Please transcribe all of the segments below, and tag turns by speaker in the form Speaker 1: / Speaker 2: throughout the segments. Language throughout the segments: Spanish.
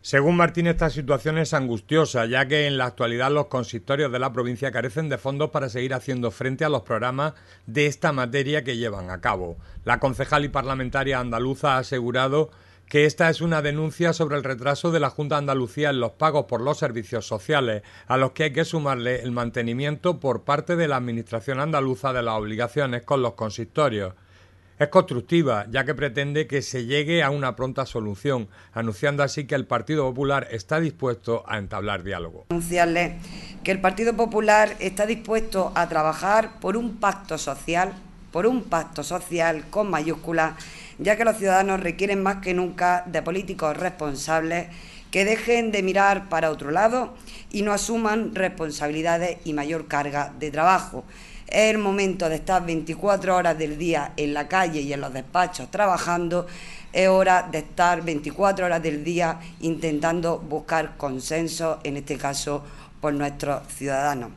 Speaker 1: Según Martín, esta situación es angustiosa, ya que en la actualidad los consistorios de la provincia carecen de fondos para seguir haciendo frente a los programas de esta materia que llevan a cabo. La concejal y parlamentaria andaluza ha asegurado que esta es una denuncia sobre el retraso de la Junta Andalucía en los pagos por los servicios sociales, a los que hay que sumarle el mantenimiento por parte de la Administración andaluza de las obligaciones con los consistorios. Es constructiva, ya que pretende que se llegue a una pronta solución, anunciando así que el Partido Popular está dispuesto a entablar diálogo.
Speaker 2: Anunciarle que el Partido Popular está dispuesto a trabajar por un pacto social, por un pacto social con mayúsculas, ya que los ciudadanos requieren más que nunca de políticos responsables que dejen de mirar para otro lado y no asuman responsabilidades y mayor carga de trabajo. Es el momento de estar 24 horas del día en la calle y en los despachos trabajando. Es hora de estar 24 horas del día intentando buscar consenso, en este caso por nuestros ciudadanos.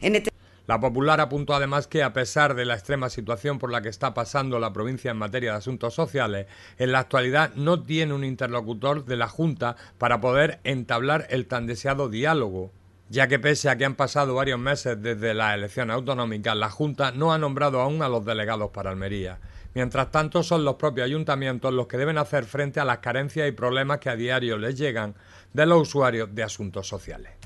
Speaker 1: Este la Popular apuntó además que, a pesar de la extrema situación por la que está pasando la provincia en materia de asuntos sociales, en la actualidad no tiene un interlocutor de la Junta para poder entablar el tan deseado diálogo ya que pese a que han pasado varios meses desde las elecciones autonómicas, la Junta no ha nombrado aún a los delegados para Almería. Mientras tanto, son los propios ayuntamientos los que deben hacer frente a las carencias y problemas que a diario les llegan de los usuarios de asuntos sociales.